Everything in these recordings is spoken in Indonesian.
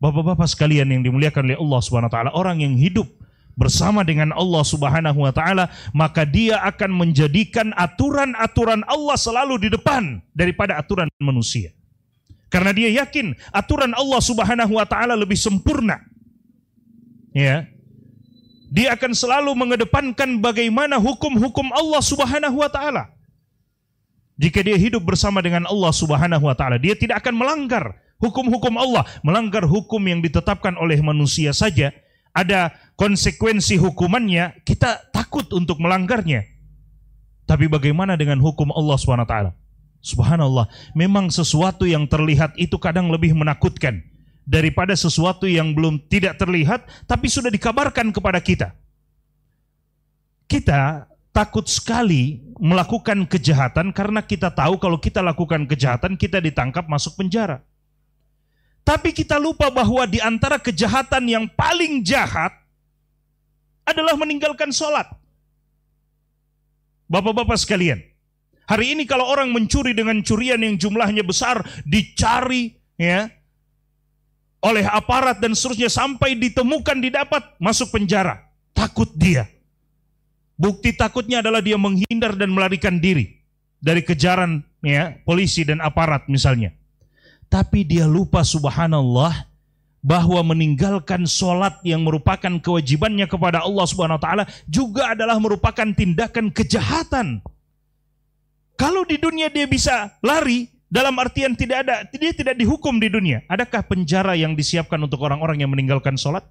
Bapak-bapak sekalian yang dimuliakan oleh Allah Subhanahu wa taala, orang yang hidup bersama dengan Allah Subhanahu wa taala, maka dia akan menjadikan aturan-aturan Allah selalu di depan daripada aturan manusia. Karena dia yakin aturan Allah Subhanahu wa taala lebih sempurna. Ya. Dia akan selalu mengedepankan bagaimana hukum-hukum Allah Subhanahu wa taala. Jika dia hidup bersama dengan Allah Subhanahu wa taala, dia tidak akan melanggar hukum-hukum Allah, melanggar hukum yang ditetapkan oleh manusia saja, ada konsekuensi hukumannya, kita takut untuk melanggarnya. Tapi bagaimana dengan hukum Allah SWT? Subhanallah, memang sesuatu yang terlihat itu kadang lebih menakutkan daripada sesuatu yang belum tidak terlihat tapi sudah dikabarkan kepada kita. Kita takut sekali melakukan kejahatan karena kita tahu kalau kita lakukan kejahatan kita ditangkap masuk penjara. Tapi kita lupa bahwa di antara kejahatan yang paling jahat adalah meninggalkan sholat. Bapak-bapak sekalian, hari ini kalau orang mencuri dengan curian yang jumlahnya besar, dicari ya oleh aparat dan seterusnya sampai ditemukan didapat masuk penjara. Takut dia. Bukti takutnya adalah dia menghindar dan melarikan diri dari kejaran ya polisi dan aparat misalnya. Tapi dia lupa subhanallah bahwa meninggalkan sholat yang merupakan kewajibannya kepada Allah Subhanahu wa taala juga adalah merupakan tindakan kejahatan. Kalau di dunia dia bisa lari dalam artian tidak ada dia tidak dihukum di dunia. Adakah penjara yang disiapkan untuk orang-orang yang meninggalkan sholat?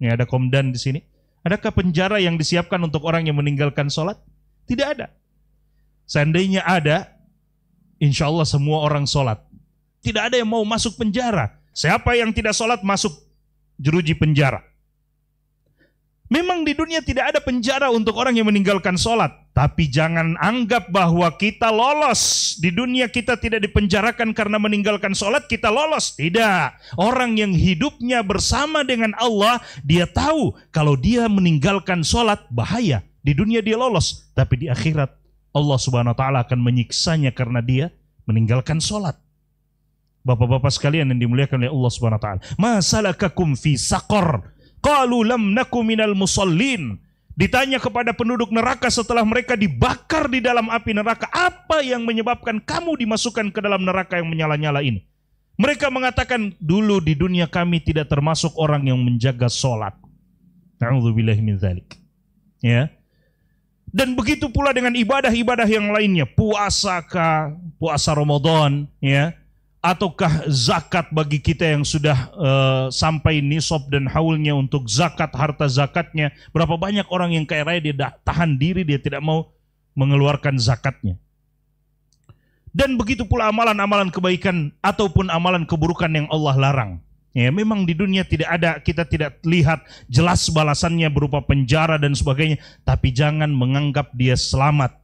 Ini ada komdan di sini. Adakah penjara yang disiapkan untuk orang yang meninggalkan sholat? Tidak ada. Seandainya ada, insya Allah semua orang sholat. Tidak ada yang mau masuk penjara. Siapa yang tidak sholat masuk jeruji penjara. Memang di dunia tidak ada penjara untuk orang yang meninggalkan sholat. Tapi jangan anggap bahwa kita lolos. Di dunia kita tidak dipenjarakan karena meninggalkan sholat, kita lolos. Tidak. Orang yang hidupnya bersama dengan Allah, dia tahu kalau dia meninggalkan sholat, bahaya. Di dunia dia lolos. Tapi di akhirat, Allah subhanahu wa ta'ala akan menyiksanya karena dia meninggalkan sholat. Bapak-bapak sekalian yang dimuliakan oleh Allah Subhanahu wa taala. Masalakakum fi saqar? Qalu lam naku minal musallin. Ditanya kepada penduduk neraka setelah mereka dibakar di dalam api neraka, apa yang menyebabkan kamu dimasukkan ke dalam neraka yang menyala-nyala ini? Mereka mengatakan, dulu di dunia kami tidak termasuk orang yang menjaga sholat. min zalik. Ya. Dan begitu pula dengan ibadah-ibadah yang lainnya, puasa kah, puasa Ramadan, ya, ataukah zakat bagi kita yang sudah uh, sampai nisab dan haulnya untuk zakat harta zakatnya berapa banyak orang yang kaya raya dia dah, tahan diri dia tidak mau mengeluarkan zakatnya dan begitu pula amalan-amalan kebaikan ataupun amalan keburukan yang Allah larang ya memang di dunia tidak ada kita tidak lihat jelas balasannya berupa penjara dan sebagainya tapi jangan menganggap dia selamat